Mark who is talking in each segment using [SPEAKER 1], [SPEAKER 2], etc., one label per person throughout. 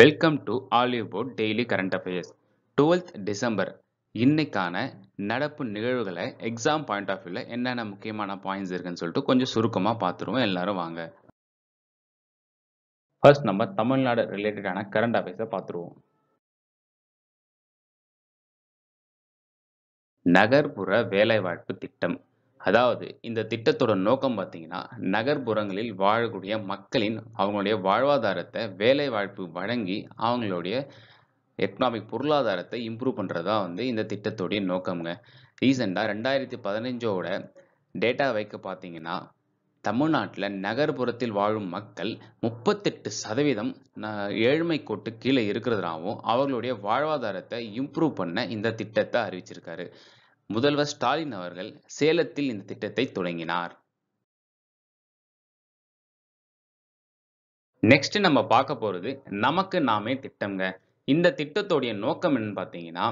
[SPEAKER 1] Welcome to Oliveboard daily current affairs twelfth December இன்னைக்கான நடப்பு நிகழ்வுகளை எக்ஸாம் பாயிண்ட் ஆஃப் வியூவில் என்னென்ன முக்கியமான பாயிண்ட்ஸ் இருக்குன்னு சொல்லிட்டு கொஞ்சம் சுருக்கமாக பார்த்துருவோம் எல்லாரும் வாங்க ஃபர்ஸ்ட் நம்ம தமிழ்நாடு ரிலேட்டடான கரண்ட் அஃபேர்ஸை பார்த்துருவோம் நகர்ப்புற வேலைவாய்ப்பு திட்டம் அதாவது இந்த திட்டத்தோட நோக்கம் பார்த்தீங்கன்னா நகர்ப்புறங்களில் வாழக்கூடிய மக்களின் அவங்களுடைய வாழ்வாதாரத்தை வேலை வாய்ப்பு வழங்கி அவங்களுடைய எக்கனாமிக் பொருளாதாரத்தை இம்ப்ரூவ் பண்ணுறதா வந்து இந்த திட்டத்துடைய நோக்கம்ங்க ரீசெண்டாக ரெண்டாயிரத்தி பதினஞ்சோட டேட்டா வைக்க பார்த்தீங்கன்னா தமிழ்நாட்டில் நகர்ப்புறத்தில் வாழும் மக்கள் முப்பத்தெட்டு சதவீதம் ஏழ்மை கோட்டு கீழே இருக்கிறதாகவும் அவர்களுடைய வாழ்வாதாரத்தை இம்ப்ரூவ் பண்ண இந்த திட்டத்தை அறிவிச்சிருக்காரு முதல்வர் ஸ்டாலின் அவர்கள் சேலத்தில் இந்த திட்டத்தை தொடங்கினார் நெக்ஸ்ட் நம்ம பார்க்க போகிறது நமக்கு நாமே திட்டம்ங்க இந்த திட்டத்தோடைய நோக்கம் என்னன்னு பார்த்தீங்கன்னா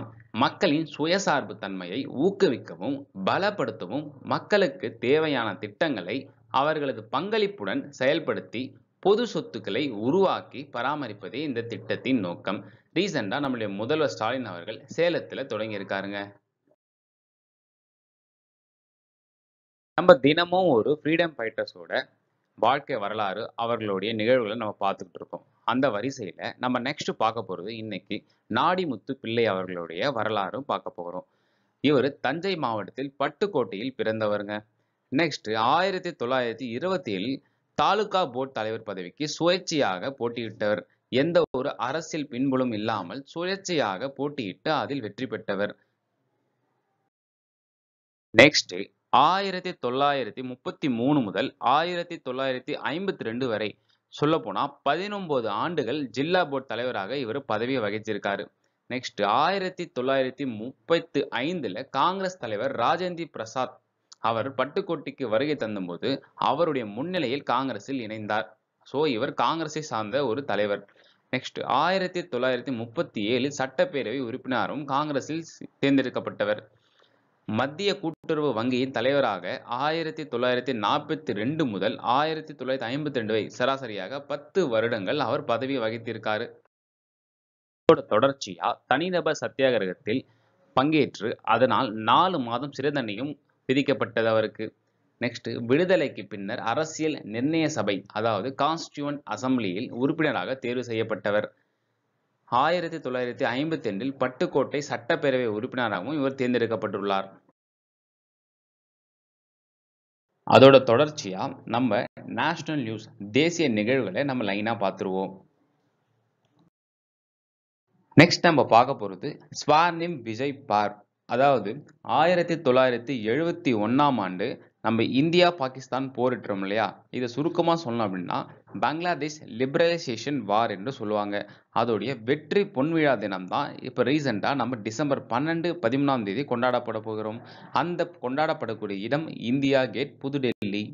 [SPEAKER 1] மக்களின் சுயசார்பு தன்மையை ஊக்குவிக்கவும் பலப்படுத்தவும் மக்களுக்கு தேவையான திட்டங்களை அவர்களது பங்களிப்புடன் செயல்படுத்தி பொது சொத்துக்களை உருவாக்கி பராமரிப்பதே இந்த திட்டத்தின் நோக்கம் ரீசெண்டாக நம்மளுடைய முதல்வர் ஸ்டாலின் அவர்கள் சேலத்தில் தொடங்கியிருக்காருங்க நம்ம தினமும் ஒரு ஃப்ரீடம் ஃபைட்டர்ஸோட வாழ்க்கை வரலாறு அவர்களுடைய நிகழ்வுகளை நம்ம பார்த்துக்கிட்டு இருக்கோம் அந்த வரிசையில் நம்ம நெக்ஸ்ட் பார்க்க போகிறது இன்னைக்கு நாடிமுத்து பிள்ளை அவர்களுடைய வரலாறும் பார்க்க போகிறோம் இவர் தஞ்சை மாவட்டத்தில் பட்டுக்கோட்டையில் பிறந்தவருங்க நெக்ஸ்ட் ஆயிரத்தி தொள்ளாயிரத்தி இருபத்தியில் தாலுகா போர்ட் தலைவர் பதவிக்கு சுயேட்சையாக போட்டியிட்டவர் எந்த ஒரு அரசியல் பின்புலும் இல்லாமல் சுயேட்சையாக போட்டியிட்டு அதில் வெற்றி பெற்றவர் நெக்ஸ்ட் ஆயிரத்தி தொள்ளாயிரத்தி முப்பத்தி மூணு முதல் ஆயிரத்தி தொள்ளாயிரத்தி ஐம்பத்தி ரெண்டு வரை சொல்லப்போனால் பதினொன்பது ஆண்டுகள் ஜில்லா போர்டு தலைவராக இவர் பதவியை வகிச்சிருக்காரு நெக்ஸ்ட் ஆயிரத்தி தொள்ளாயிரத்தி முப்பத்து ஐந்துல காங்கிரஸ் தலைவர் ராஜேந்திர பிரசாத் அவர் பட்டுக்கோட்டைக்கு வருகை தந்தபோது அவருடைய முன்னிலையில் காங்கிரஸில் இணைந்தார் ஸோ இவர் காங்கிரஸை சார்ந்த ஒரு தலைவர் நெக்ஸ்ட் ஆயிரத்தி தொள்ளாயிரத்தி முப்பத்தி ஏழில் சட்டப்பேரவை உறுப்பினரும் காங்கிரஸில் தேர்ந்தெடுக்கப்பட்டவர் மத்திய கூட்டுறவு வங்கியின் தலைவராக ஆயிரத்தி தொள்ளாயிரத்தி நாற்பத்தி ரெண்டு முதல் ஆயிரத்தி தொள்ளாயிரத்தி ஐம்பத்தி ரெண்டு வரை சராசரியாக பத்து வருடங்கள் அவர் பதவி வகித்திருக்காரு தொடர்ச்சியா தனிநபர் சத்தியாகிரகத்தில் பங்கேற்று அதனால் நாலு மாதம் சிறை விதிக்கப்பட்டது அவருக்கு நெக்ஸ்ட் விடுதலைக்கு பின்னர் அரசியல் நிர்ணய சபை அதாவது கான்ஸ்டியூன் அசம்பிளியில் உறுப்பினராக தேர்வு செய்யப்பட்டவர் ஆயிரத்தி தொள்ளாயிரத்தி ஐம்பத்தி ரெண்டில் பட்டுக்கோட்டை சட்டப்பேரவை உறுப்பினராகவும் இவர் தேர்ந்தெடுக்கப்பட்டுள்ளார் அதோட தொடர்ச்சியா நம்ம நேஷனல் நியூஸ் தேசிய நிகழ்வுகளை நம்ம லைனா பார்த்துருவோம் நெக்ஸ்ட் நம்ம பார்க்க போறது ஸ்வார்னிம் விஜய் பார் அதாவது ஆயிரத்தி தொள்ளாயிரத்தி எழுபத்தி ஒன்னாம் ஆண்டு நம்ம இந்தியா பாகிஸ்தான் போரிட்டுறோம் இல்லையா இதை சுருக்கமாக சொல்லணும் அப்படின்னா பங்களாதேஷ் லிபரலைசேஷன் வார் என்று சொல்லுவாங்க அதோடைய வெற்றி பொன்விழா தினம் தான் இப்போ ரீசெண்டாக நம்ம டிசம்பர் பன்னெண்டு பதிமூணாம் தேதி கொண்டாடப்பட போகிறோம் அந்த கொண்டாடப்படக்கூடிய இடம் இந்தியா கேட் புதுடெல்லி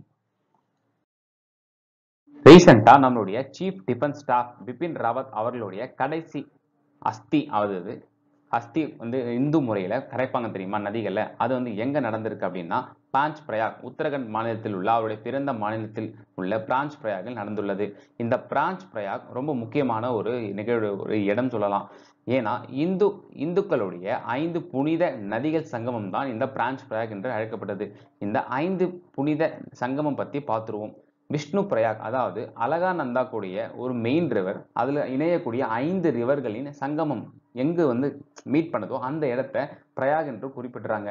[SPEAKER 1] ரீசெண்டாக நம்மளுடைய chief defence staff Bipin Rawat அவர்களுடைய கடைசி அஸ்தி அதாவது அஸ்தி வந்து இந்து முறையில் கரைப்பாங்க தெரியுமா நதிகளில் அது வந்து எங்கே நடந்திருக்கு அப்படின்னா பிராஞ்ச் பிரயாக் உத்தரகண்ட் மாநிலத்தில் உள்ள அவருடைய பிறந்த மாநிலத்தில் உள்ள பிரான்ச் பிரயாகில் நடந்துள்ளது இந்த பிரான்ச் பிரயாக் ரொம்ப முக்கியமான ஒரு நிகழ்வு ஒரு இடம் சொல்லலாம் ஏன்னா இந்து இந்துக்களுடைய ஐந்து புனித நதிகள் சங்கமம் தான் இந்த பிரான்ச் பிரயாக் என்று அழைக்கப்பட்டது இந்த ஐந்து புனித சங்கமம் பற்றி பார்த்துருவோம் விஷ்ணு பிரயாக் அதாவது அலகாநந்தா கூடிய ஒரு மெயின் ரிவர் அதில் இணையக்கூடிய ஐந்து ரிவர்களின் சங்கமம் எங்கு வந்து மீட் பண்ணதோ அந்த இடத்த பிரயாக் என்று குறிப்பிடுறாங்க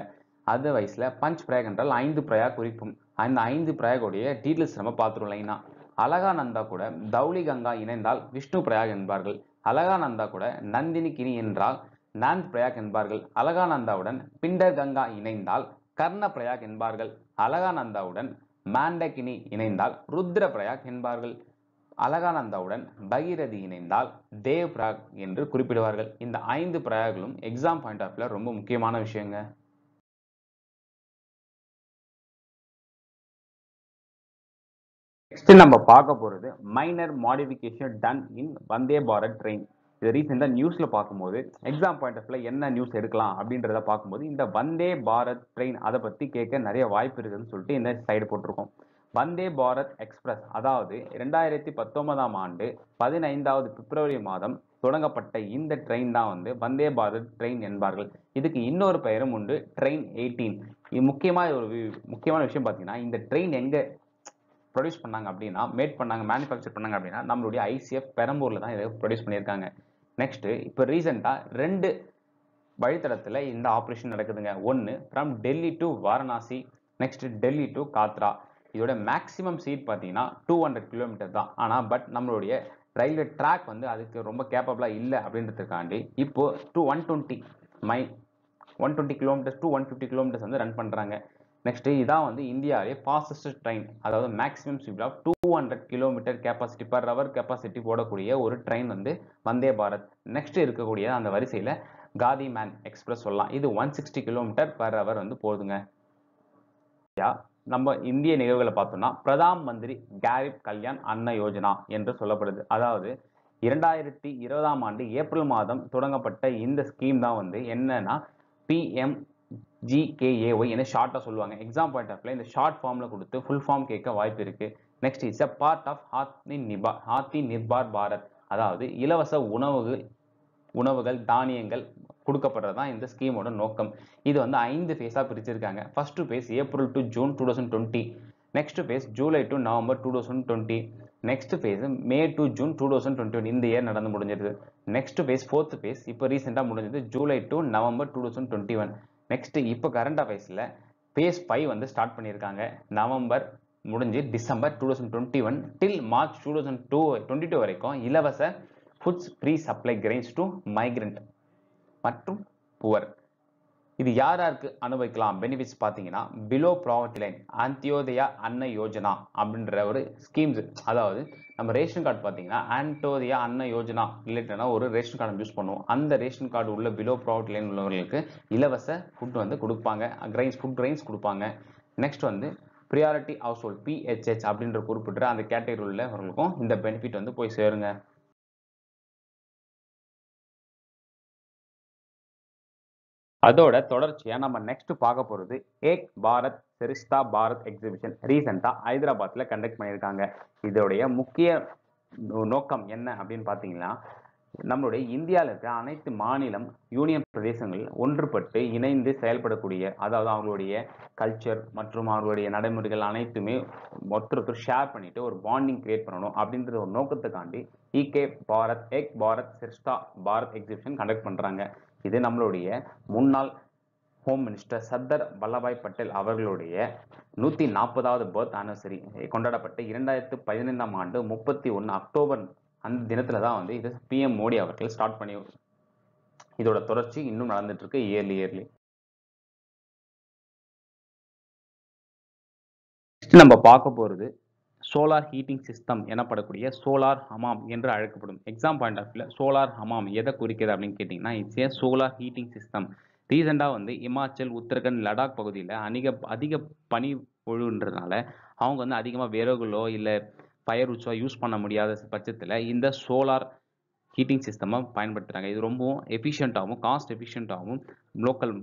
[SPEAKER 1] அது வயசில் பஞ்ச் பிரயாக் என்றால் ஐந்து பிரயாக் குறிக்கும் அந்த ஐந்து பிரயாகுடைய டீட்டெயில்ஸ் நம்ம பார்த்துருவோம் லைனா அழகானந்தா கூட தௌலி கங்கா இணைந்தால் விஷ்ணு பிரயாக் என்பார்கள் அழகானந்தா கூட நந்தினி கினி என்றால் நந்த் பிரயாக் என்பார்கள் அழகானந்தாவுடன் பிண்டர் கங்கா இணைந்தால் கர்ண பிரயாக் என்பார்கள் அழகானந்தாவுடன் மாண்டகினி இணைந்தால் ருத்ர பிரயாக் என்பார்கள் அழகானந்தாவுடன் பகிரதி இணைந்தால் தேவ் பிராக் என்று குறிப்பிடுவார்கள் இந்த ஐந்து பிராக்களும் எக்ஸாம் பாயிண்ட் ஆஃப் வியூவில் ரொம்ப முக்கியமான விஷயங்க நெக்ஸ்ட் நம்ம பார்க்க போகிறது minor modification done in Vande Bharat train இது ரீசெண்டாக நியூஸில் பார்க்கும்போது எக்ஸாம் பாயிண்ட் ஆஃப்ல என்ன நியூஸ் எடுக்கலாம் அப்படின்றத பார்க்கும்போது இந்த வந்தே பாரத் ட்ரெயின் அதை பற்றி கேட்க நிறைய வாய்ப்பு இருக்குதுன்னு சொல்லிட்டு இந்த சைடு போட்டிருக்கோம் வந்தே பாரத் எக்ஸ்பிரஸ் அதாவது ரெண்டாயிரத்தி பத்தொன்பதாம் ஆண்டு பதினைந்தாவது பிப்ரவரி மாதம் தொடங்கப்பட்ட இந்த ட்ரெயின் தான் வந்து வந்தே பாரத் ட்ரெயின் என்பார்கள் இதுக்கு இன்னொரு பெயரும் உண்டு ட்ரெயின் எயிட்டீன் இது முக்கியமாக ஒரு முக்கியமான விஷயம் பார்த்தீங்கன்னா இந்த ட்ரெயின் எங்கே ப்ரொடியூஸ் பண்ணாங்க அப்படின்னா மேட் பண்ணாங்க மேனுஃபேக்சர் பண்ணாங்க அப்படின்னா நம்மளுடைய ஐசிஎஃப் பெரம்பூரில் தான் இதை ப்ரொடியூஸ் பண்ணியிருக்காங்க நெக்ஸ்ட்டு இப்போ ரீசெண்டாக ரெண்டு வழித்தடத்தில் இந்த ஆப்ரேஷன் நடக்குதுங்க ஒன்று from Delhi to Varanasi next Delhi to Katra இதோட மேக்ஸிமம் சீட் பார்த்தீங்கன்னா டூ ஹண்ட்ரட் கிலோமீட்டர் தான் ஆனால் பட் நம்மளுடைய ரயில்வே ட்ராக் வந்து அதுக்கு ரொம்ப கேப்பபிளாக இல்லை அப்படின்றதுக்காண்டி இப்போது to one twenty my one twenty kilometres to one fifty kilometres வந்து ரன் பண்ணுறாங்க நெக்ஸ்ட்டு இதான் வந்து இந்தியாவிலே ஃபாஸ்டஸ்ட் ட்ரெயின் அதாவது maximum speed of two hundred kilometre capacity per hour capacity போடக்கூடிய ஒரு ட்ரெயின் வந்து வந்தே பாரத் நெக்ஸ்ட் இருக்கக்கூடிய அந்த வரிசையில் காதி மேன் எக்ஸ்பிரஸ் சொல்லலாம் இது one sixty kilometre per hour வந்து போதுங்க நம்ம இந்திய நிகழ்வுகளை பார்த்தோம்னா பிரதான் மந்திரி கேரிப் கல்யாண் அன்ன யோஜனா என்று சொல்லப்படுது அதாவது இரண்டாயிரத்தி இருபதாம் ஆண்டு ஏப்ரல் மாதம் தொடங்கப்பட்ட இந்த ஸ்கீம் தான் வந்து என்னன்னா பிஎம் ஜிகேஏஒய் என ஷார்ட்டாக சொல்லுவாங்க எக்ஸாம் பாயிண்ட் ஆஃப்ல இந்த ஷார்ட் ஃபார்மில் கொடுத்து ஃபுல் ஃபார்ம் கேட்க வாய்ப்பு இருக்கு next it's a part of ஹாத்தி நிபா ஹாத்தி நிர்பார் பாரத் அதாவது இலவச உணவு உணவுகள் தானியங்கள் கொடுக்கப்படுறது தான் இந்த ஸ்கீமோட நோக்கம் இது வந்து ஐந்து ஃபேஸாக பிரிச்சிருக்காங்க first phase April to June two thousand twenty next phase July to November two thousand twenty next phase May to June two thousand twenty one இந்த இயர் நடந்து முடிஞ்சிருது நெக்ஸ்ட் ஃபேஸ் ஃபோர்த் ஃபேஸ் இப்போ ரீசெண்டாக முடிஞ்சது July to November two thousand twenty one next இப்போ கரண்டாக ஃபேஸில் phase five வந்து ஸ்டார்ட் பண்ணியிருக்காங்க நவம்பர் முடிஞ்சு December two thousand twenty one till March two thousand two twenty two வரைக்கும் இலவச foods free supply grains to migrant மற்றும் புவர் இது யார் யாருக்கு அனுபவிக்கலாம் பெனிஃபிட்ஸ் பார்த்தீங்கன்னா பிலோ ப்ராவர்ட்டி லைன் அந்தியோதயா அன்ன யோஜனா அப்படின்ற ஒரு ஸ்கீம்ஸ் அதாவது நம்ம ரேஷன் கார்டு பார்த்தீங்கன்னா ஆண்டோதயா அன்ன யோஜனா ரிலேட்டடாக ஒரு ரேஷன் கார்டு யூஸ் பண்ணுவோம் அந்த ரேஷன் கார்டு உள்ள பிலோ ப்ராவர்ட்டி லைன் உள்ளவர்களுக்கு இலவச ஃபுட் வந்து கொடுப்பாங்க கிரைன்ஸ் ஃபுட் கிரைன்ஸ் கொடுப்பாங்க நெக்ஸ்ட் வந்து ப்ரியாரிட்டி ஹவுஸ் ஹோல்ட் பிஹெச்ஹெச் அப்படின்ற குறிப்பிட்ட அந்த கேட்டகரி உள்ளவர்களுக்கும் இந்த பெனிஃபிட் வந்து போய் சேருங்க அதோட தொடர்ச்சியாக நம்ம நெக்ஸ்ட் பார்க்க போகிறது ஏக் பாரத் செரிஸ்தா பாரத் எக்ஸிபிஷன் ரீசெண்டாக ஹைதராபாத்தில் கண்டக்ட் பண்ணியிருக்காங்க இதோடைய முக்கிய நோக்கம் என்ன அப்படின்னு பார்த்தீங்கன்னா நம்மளுடைய இந்தியாவில் இருக்க அனைத்து மாநிலம் யூனியன் பிரதேசங்கள் ஒன்றுபட்டு இணைந்து செயல்படக்கூடிய அதாவது அவங்களுடைய கல்ச்சர் மற்றும் அவர்களுடைய நடைமுறைகள் அனைத்துமே ஒருத்தருத்தர் ஷேர் பண்ணிட்டு ஒரு பாண்டிங் கிரியேட் பண்ணணும் அப்படின்ற ஒரு நோக்கத்துக்காண்டி கே e Bharat Ek Bharat Shreshtha Bharat exhibition conduct பண்ணுறாங்க இது நம்மளுடைய முன்னாள் ஹோம் மினிஸ்டர் சர்தார் வல்லபாய் பட்டேல் அவர்களுடைய நூற்றி நாற்பதாவது பர்த் ஆனிவர்சரி கொண்டாடப்பட்டு இரண்டாயிரத்து பதினைந்தாம் ஆண்டு முப்பத்தி ஒன்று அக்டோபர் அந்த தினத்தில் தான் வந்து இது பிஎம் மோடி அவர்கள் ஸ்டார்ட் பண்ணி இதோட தொடர்ச்சி இன்னும் இருக்கு இயர்லி இயர்லி நம்ம பார்க்க போகிறது சோலார் ஹீட்டிங் சிஸ்டம் எனப்படக்கூடிய சோலார் ஹமாம் என்று அழைக்கப்படும் எக்ஸாம் பாயிண்ட் ஆஃப் வியூவில் சோலார் ஹமாம் எதை குறிக்கிறது அப்படின்னு கேட்டிங்கன்னா it's a solar heating system ரீசெண்டாக வந்து இமாச்சல் உத்தரகண்ட் லடாக் பகுதியில் அதிக அதிக பனி பொழுன்றதுனால அவங்க வந்து அதிகமாக விறகுகளோ இல்லை ஃபயர் உச்சோ யூஸ் பண்ண முடியாத பட்சத்தில் இந்த சோலார் ஹீட்டிங் சிஸ்டமாக பயன்படுத்துகிறாங்க இது ரொம்பவும் எஃபிஷியண்ட்டாகவும் காஸ்ட் எஃபிஷியண்ட்டாகவும் லோக்கல்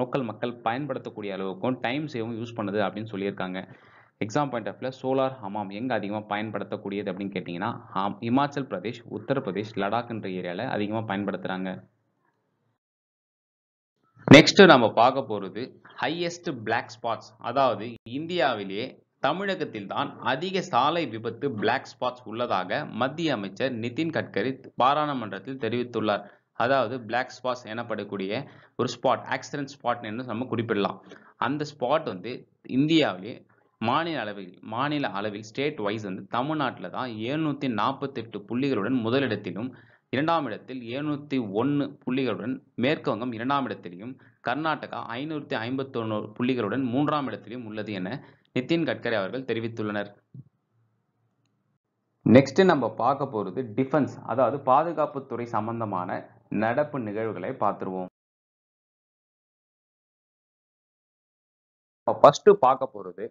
[SPEAKER 1] லோக்கல் மக்கள் பயன்படுத்தக்கூடிய அளவுக்கும் டைம் சேவும் யூஸ் பண்ணுது அப்படின்னு சொல்லியிருக்காங்க எக்ஸாம் பாயிண்ட் ஆஃப்ல சோலார் ஹமாம் எங்கே அதிகமாக பயன்படுத்தக்கூடியது அப்படின்னு கேட்டிங்கன்னா ஹாம் இமாச்சல் பிரதேஷ் உத்தரப்பிரதேஷ் லடாக்ன்ற ஏரியாவில் அதிகமாக பயன்படுத்துகிறாங்க நெக்ஸ்ட் நம்ம பார்க்க போகிறது ஹையஸ்ட் பிளாக் ஸ்பாட்ஸ் அதாவது இந்தியாவிலேயே தமிழகத்தில் தான் அதிக சாலை விபத்து பிளாக் ஸ்பாட்ஸ் உள்ளதாக மத்திய அமைச்சர் நிதின் கட்கரி பாராளுமன்றத்தில் தெரிவித்துள்ளார் அதாவது பிளாக் ஸ்பாட்ஸ் எனப்படக்கூடிய ஒரு ஸ்பாட் ஆக்சிடென்ட் ஸ்பாட் என்று நம்ம குறிப்பிடலாம் அந்த ஸ்பாட் வந்து இந்தியாவிலேயே மாநில அளவில் மாநில அளவில் ஸ்டேட் வைஸ் வந்து தமிழ்நாட்டில் தான் எழுநூற்றி நாற்பத்தெட்டு புள்ளிகளுடன் முதலிடத்திலும் இரண்டாம் இடத்தில் எழுநூற்றி ஒன்று புள்ளிகளுடன் மேற்கு வங்கம் இரண்டாம் இடத்திலையும் கர்நாடகா ஐநூற்றி ஐம்பத்தொன்று புள்ளிகளுடன் மூன்றாம் இடத்திலும் உள்ளது என நிதின் கட்கரி அவர்கள் தெரிவித்துள்ளனர் நெக்ஸ்ட் நம்ம பார்க்க போகிறது டிஃபென்ஸ் அதாவது பாதுகாப்புத்துறை சம்பந்தமான நடப்பு நிகழ்வுகளை பார்த்துருவோம் இப்போ ஃபஸ்ட்டு பார்க்க போகிறது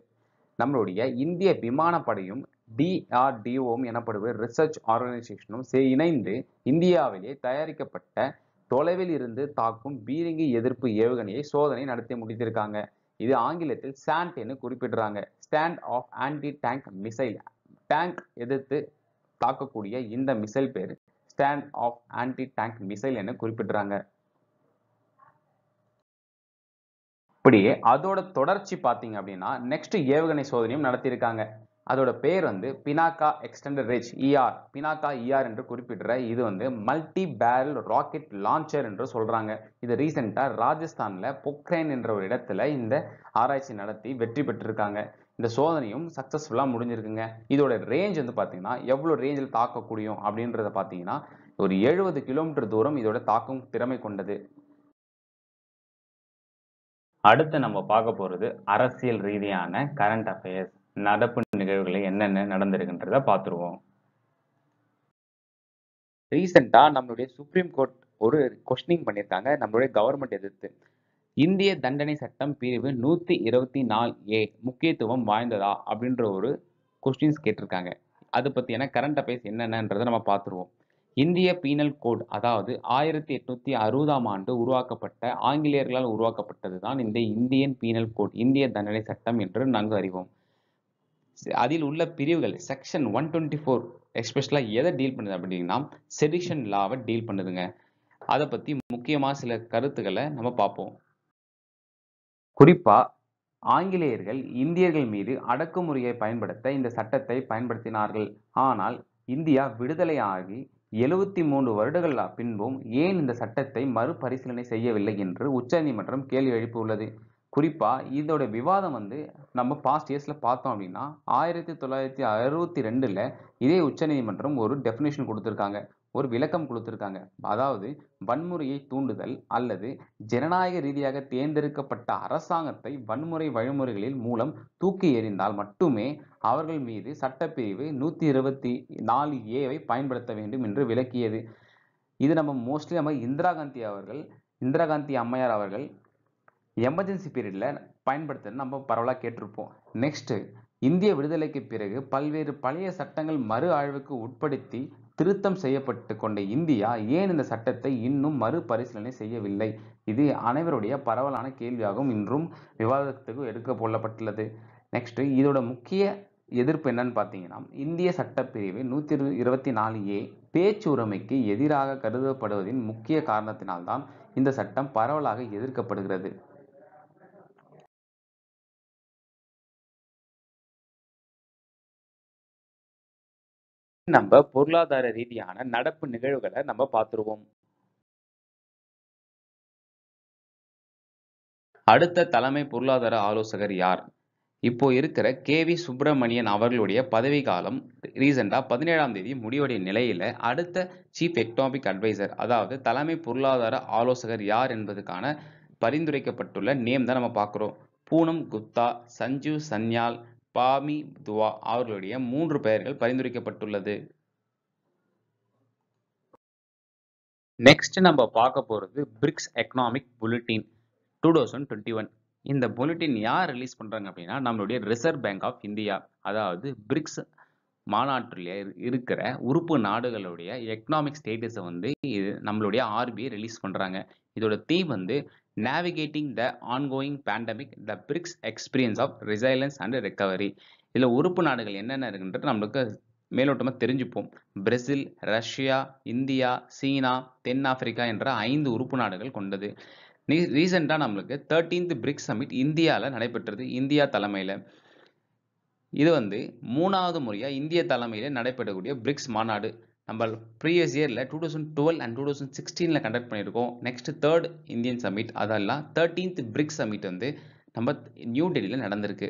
[SPEAKER 1] நம்மளுடைய இந்திய விமானப்படையும் டிஆர்டிஓவும் எனப்படுவது ரிசர்ச் ஆர்கனைசேஷனும் இணைந்து இந்தியாவிலே தயாரிக்கப்பட்ட தொலைவில் இருந்து தாக்கும் பீரங்கி எதிர்ப்பு ஏவுகணையை சோதனை நடத்தி முடித்திருக்காங்க இது ஆங்கிலத்தில் சாண்ட் என்று குறிப்பிடுறாங்க stand off anti tank missile tank எதிர்த்து தாக்கக்கூடிய இந்த மிசைல் பேர் stand off anti tank missile என குறிப்பிடுறாங்க இப்படியே அதோட தொடர்ச்சி பார்த்தீங்க அப்படின்னா நெக்ஸ்ட் ஏவுகணை சோதனையும் நடத்தியிருக்காங்க அதோட பேர் வந்து Pinaka extended range ER Pinaka ER e என்று குறிப்பிடுற இது வந்து மல்டி பேரல் ராக்கெட் லான்ச்சர் என்று சொல்கிறாங்க இது ரீசெண்டாக ராஜஸ்தானில் பொக்ரைன் என்ற ஒரு இடத்துல இந்த ஆராய்ச்சி நடத்தி வெற்றி பெற்றிருக்காங்க இந்த சோதனையும் சக்ஸஸ்ஃபுல்லாக முடிஞ்சிருக்குங்க இதோட ரேஞ்ச் வந்து பார்த்தீங்கன்னா எவ்வளோ ரேஞ்சில் தாக்கக்கூடியும் அப்படின்றத பார்த்தீங்கன்னா ஒரு எழுபது கிலோமீட்டர் தூரம் இதோட தாக்கும் திறமை கொண்டது அடுத்து நம்ம பார்க்க போகிறது அரசியல் ரீதியான கரண்ட் அஃபேர்ஸ் நடப்பு நிகழ்வுகளை என்னென்ன நடந்திருக்குன்றத பார்த்துருவோம் ரீசெண்டாக நம்மளுடைய சுப்ரீம் கோர்ட் ஒரு கொஸ்டினிங் பண்ணியிருக்காங்க நம்மளுடைய கவர்மெண்ட் எதிர்த்து இந்திய தண்டனை சட்டம் பிரிவு நூற்றி இருபத்தி நாலு ஏ முக்கியத்துவம் வாய்ந்ததா அப்படின்ற ஒரு கொஸ்டின்ஸ் கேட்டிருக்காங்க அது பற்றியான கரண்ட் அஃபேர்ஸ் என்னென்னன்றதை நம்ம பார்த்துருவோம் இந்திய பீனல் கோட் அதாவது ஆயிரத்தி எட்நூத்தி அறுபதாம் ஆண்டு உருவாக்கப்பட்ட ஆங்கிலேயர்களால் உருவாக்கப்பட்டது தான் இந்த இந்தியன் பீனல் கோட் இந்திய தண்டனை சட்டம் என்று நாங்கள் அறிவோம் அதில் உள்ள பிரிவுகள் செக்ஷன் ஒன் டுவெண்ட்டி ஃபோர் எஸ்பெஷலாக எதை டீல் பண்ணுது அப்படின்னா செடிஷன் லாவை டீல் பண்ணுதுங்க அதை பற்றி முக்கியமாக சில கருத்துக்களை நம்ம பார்ப்போம் குறிப்பாக ஆங்கிலேயர்கள் இந்தியர்கள் மீது அடக்குமுறையை பயன்படுத்த இந்த சட்டத்தை பயன்படுத்தினார்கள் ஆனால் இந்தியா விடுதலையாகி எழுபத்தி மூன்று வருடங்கள் பின்பும் ஏன் இந்த சட்டத்தை மறுபரிசீலனை செய்யவில்லை என்று உச்சநீதிமன்றம் கேள்வி உள்ளது குறிப்பாக இதோட விவாதம் வந்து நம்ம பாஸ்ட் இயர்ஸில் பார்த்தோம் அப்படின்னா ஆயிரத்தி தொள்ளாயிரத்தி அறுபத்தி ரெண்டில் இதே உச்சநீதிமன்றம் ஒரு டெஃபினேஷன் கொடுத்துருக்காங்க ஒரு விளக்கம் கொடுத்துருக்காங்க அதாவது வன்முறையை தூண்டுதல் அல்லது ஜனநாயக ரீதியாக தேர்ந்தெடுக்கப்பட்ட அரசாங்கத்தை வன்முறை வழிமுறைகளில் மூலம் தூக்கி எறிந்தால் மட்டுமே அவர்கள் மீது சட்டப்பிரிவு நூற்றி இருபத்தி நாலு ஏவை பயன்படுத்த வேண்டும் என்று விளக்கியது இது நம்ம மோஸ்ட்லி நம்ம இந்திரா காந்தி அவர்கள் இந்திரா காந்தி அம்மையார் அவர்கள் எமர்ஜென்சி பீரியடில் பயன்படுத்துறது நம்ம பரவலாக கேட்டிருப்போம் நெக்ஸ்ட்டு இந்திய விடுதலைக்கு பிறகு பல்வேறு பழைய சட்டங்கள் மறு ஆய்வுக்கு உட்படுத்தி திருத்தம் செய்யப்பட்டு கொண்ட இந்தியா ஏன் இந்த சட்டத்தை இன்னும் மறுபரிசீலனை செய்யவில்லை இது அனைவருடைய பரவலான கேள்வியாகவும் இன்றும் விவாதத்துக்கு எடுக்க கொள்ளப்பட்டுள்ளது நெக்ஸ்ட் இதோட முக்கிய எதிர்ப்பு என்னன்னு பார்த்தீங்கன்னா இந்திய சட்டப்பிரிவு நூற்றி இருபத்தி நாலு ஏ பேச்சுரிமைக்கு எதிராக கருதப்படுவதின் முக்கிய காரணத்தினால்தான் இந்த சட்டம் பரவலாக எதிர்க்கப்படுகிறது நம்ம பொருளாதார ரீதியான நடப்பு நிகழ்வுகளை நம்ம பார்த்துருவோம். அடுத்த தலைமை பொருளாதார ஆலோசகர் யார்? இப்போ இருக்கிற கே வி சுப்பிரமணியன் அவர்களுடைய பதவி காலம் ரீசெண்டாக பதினேழாம் தேதி முடிவடைய நிலையில அடுத்த சீஃப் எக்கனாமிக் அட்வைசர் அதாவது தலைமை பொருளாதார ஆலோசகர் யார் என்பதுக்கான பரிந்துரைக்கப்பட்டுள்ள நேம் தான் நம்ம பார்க்குறோம். பூனம் குப்தா, சஞ்சீவ் சன்யால், பாமி துவா அவர்களுடைய மூன்று பெயர்கள் பரிந்துரைக்கப்பட்டுள்ளது நெக்ஸ்ட் நம்ம பார்க்க போகிறது BRICS economic bulletin two thousand twenty one இந்த புல்லட்டின் யார் ரிலீஸ் பண்ணுறாங்க அப்படின்னா நம்மளுடைய ரிசர்வ் பேங்க் ஆஃப் இந்தியா அதாவது பிரிக்ஸ் மாநாட்டில் இருக்கிற உறுப்பு நாடுகளுடைய எக்கனாமிக் ஸ்டேட்டஸை வந்து இது நம்மளுடைய ஆர்பிஐ ரிலீஸ் பண்ணுறாங்க இதோட தீம் வந்து navigating the ongoing pandemic the BRICS experience of resilience and recovery இதில் உறுப்பு நாடுகள் என்னென்ன இருக்குன்றது நம்மளுக்கு மேலோட்டமாக தெரிஞ்சுப்போம் பிரேசில் ரஷ்யா இந்தியா சீனா தென் ஆப்பிரிக்கா என்ற ஐந்து உறுப்பு நாடுகள் கொண்டது ரீசெண்டாக நம்மளுக்கு தேர்டீன்த் பிரிக்ஸ் சமிட் இந்தியாவில் நடைபெற்றது இந்தியா தலைமையில் இது வந்து மூணாவது முறையாக இந்திய தலைமையில் நடைபெறக்கூடிய பிரிக்ஸ் மாநாடு நம்ம ப்ரீவியஸ் இயரில் two thousand twelve and two thousand சிக்ஸ்டீனில் கண்டக்ட் பண்ணியிருக்கோம் நெக்ஸ்ட் தேர்ட் இந்தியன் சமிட் அதெல்லாம் தேர்ட்டீன்த் பிரிக்ஸ் சமிட் வந்து நம்ம நியூ டெல்லியில் நடந்திருக்கு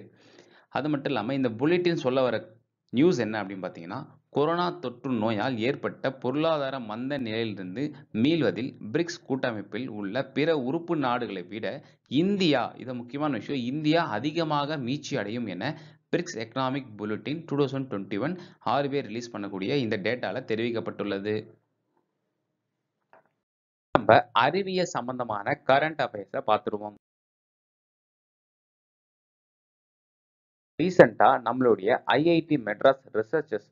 [SPEAKER 1] அது மட்டும் இல்லாமல் இந்த புல்லட்டின் சொல்ல வர நியூஸ் என்ன அப்படின்னு பார்த்தீங்கன்னா கொரோனா தொற்று நோயால் ஏற்பட்ட பொருளாதார மந்த நிலையிலிருந்து மீள்வதில் பிரிக்ஸ் கூட்டமைப்பில் உள்ள பிற உறுப்பு நாடுகளை விட இந்தியா இது முக்கியமான விஷயம் இந்தியா அதிகமாக மீட்சி அடையும் என BRICS economic bulletin two thousand twenty one RBI release பண்ணக்கூடிய இந்த டேட்டாவில் தெரிவிக்கப்பட்டுள்ளது நம்ம அறிவியல் சம்பந்தமான கரண்ட் அஃபேர்ஸை பார்த்துருவோம் ரீசெண்டாக நம்மளுடைய ஐஐடி மெட்ராஸ் ரிசர்ச்சர்ஸ்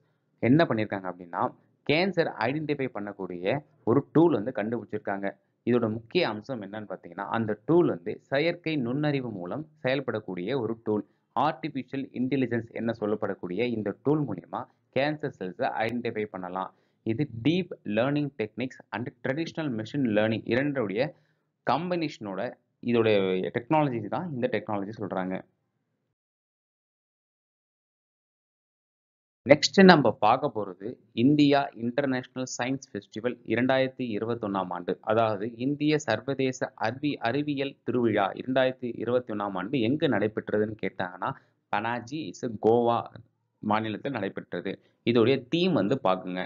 [SPEAKER 1] என்ன பண்ணியிருக்காங்க அப்படின்னா கேன்சர் ஐடென்டிஃபை பண்ணக்கூடிய ஒரு டூல் வந்து கண்டுபிடிச்சிருக்காங்க இதோட முக்கிய அம்சம் என்னன்னு பார்த்தீங்கன்னா அந்த டூல் வந்து செயற்கை நுண்ணறிவு மூலம் செயல்படக்கூடிய ஒரு டூல் ஆர்டிஃபிஷியல் இன்டெலிஜென்ஸ் என்ன சொல்லப்படக்கூடிய இந்த டூல் மூலயமா கேன்சர் செல்ஸை ஐடென்டிஃபை பண்ணலாம் இது deep learning techniques and traditional machine learning இரண்டுடைய காம்பினேஷனோட இதோடைய டெக்னாலஜி தான் இந்த டெக்னாலஜி சொல்கிறாங்க நெக்ஸ்ட் நம்ம பார்க்க போகிறது இந்தியா இன்டர்நேஷ்னல் சயின்ஸ் ஃபெஸ்டிவல் இரண்டாயிரத்தி இருபத்தொன்னாம் ஆண்டு அதாவது இந்திய சர்வதேச அறிவி அறிவியல் திருவிழா இரண்டாயிரத்தி இருபத்தி ஒன்றாம் ஆண்டு எங்கு நடைபெற்றதுன்னு கேட்டாங்கன்னா பனாஜி இஸ் கோவா மாநிலத்தில் நடைபெற்றது இதோடைய தீம் வந்து பார்க்குங்க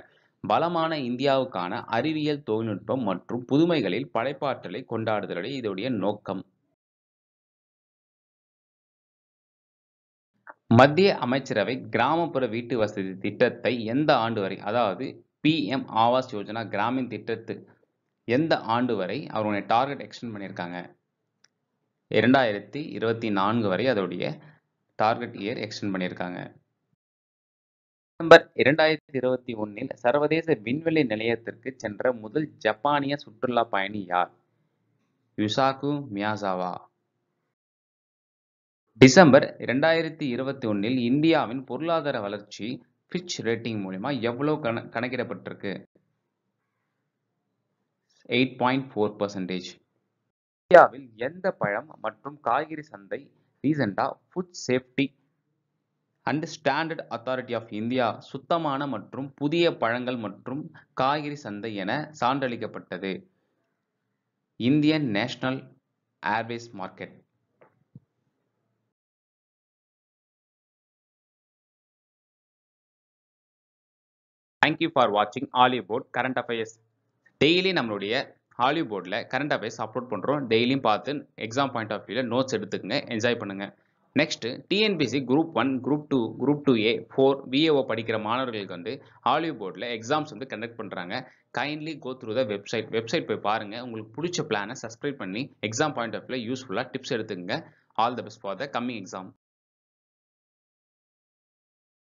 [SPEAKER 1] பலமான இந்தியாவுக்கான அறிவியல் தொழில்நுட்பம் மற்றும் புதுமைகளில் படைப்பாற்றலை கொண்டாடுதலுடைய இதோடைய நோக்கம் மத்திய அமைச்சரவை கிராமப்புற வீட்டு வசதி திட்டத்தை எந்த ஆண்டு வரை அதாவது பிஎம் ஆவாஸ் யோஜனா கிராமின் திட்டத்து எந்த ஆண்டு வரை அவருடைய டார்கெட் எக்ஸ்டெண்ட் பண்ணியிருக்காங்க இரண்டாயிரத்தி இருபத்தி நான்கு வரை அதோடைய டார்கெட் இயர் எக்ஸ்டெண்ட் பண்ணியிருக்காங்க டிசம்பர் இரண்டாயிரத்தி இருபத்தி ஒன்னில் சர்வதேச விண்வெளி நிலையத்திற்கு சென்ற முதல் ஜப்பானிய சுற்றுலா பயணி யார் யுசாக்கு மியாசாவா டிசம்பர் இரண்டாயிரத்தி இருபத்தி ஒன்றில் இந்தியாவின் பொருளாதார வளர்ச்சி ஃபிட்ச் ரேட்டிங் மூலிமா எவ்வளோ கண கணக்கிடப்பட்டிருக்கு எயிட் பாயிண்ட் ஃபோர் பர்சன்டேஜ் இந்தியாவில் எந்த பழம் மற்றும் காய்கறி சந்தை ரீசெண்டாக food safety and standard authority of India சுத்தமான மற்றும் புதிய பழங்கள் மற்றும் காய்கறி சந்தை என சான்றளிக்கப்பட்டது Indian national airways market thank you for வாட்சிங் ஆலிபோர்ட் கரண்ட் அஃபேர்ஸ் டெய்லி நம்மளுடைய ஹாலிவுட்ல கரண்ட் அஃபேர்ஸ் அப்லோட் பண்ணுறோம் டெய்லியும் பார்த்து எக்ஸாம் பாயிண்ட் ஆஃப் வியூவில் நோட்ஸ் எடுத்துக்கங்க என்ஜாய் பண்ணுங்கள் next TNPC group one group two group two A four VAO படிக்கிற மாணவர்களுக்கு வந்து ஹாலிவுட்ல எக்ஸாம்ஸ் வந்து கண்டக்ட் பண்ணுறாங்க kindly go through the website website போய் பாருங்கள் உங்களுக்கு பிடிச்ச பிளானை சப்ஸ்கிரைப் பண்ணி எக்ஸாம் பாயிண்ட் ஆஃப் வியூவில் யூஸ்ஃபுல்லாக டிப்ஸ் எடுத்துக்கங்க all the best for the coming exam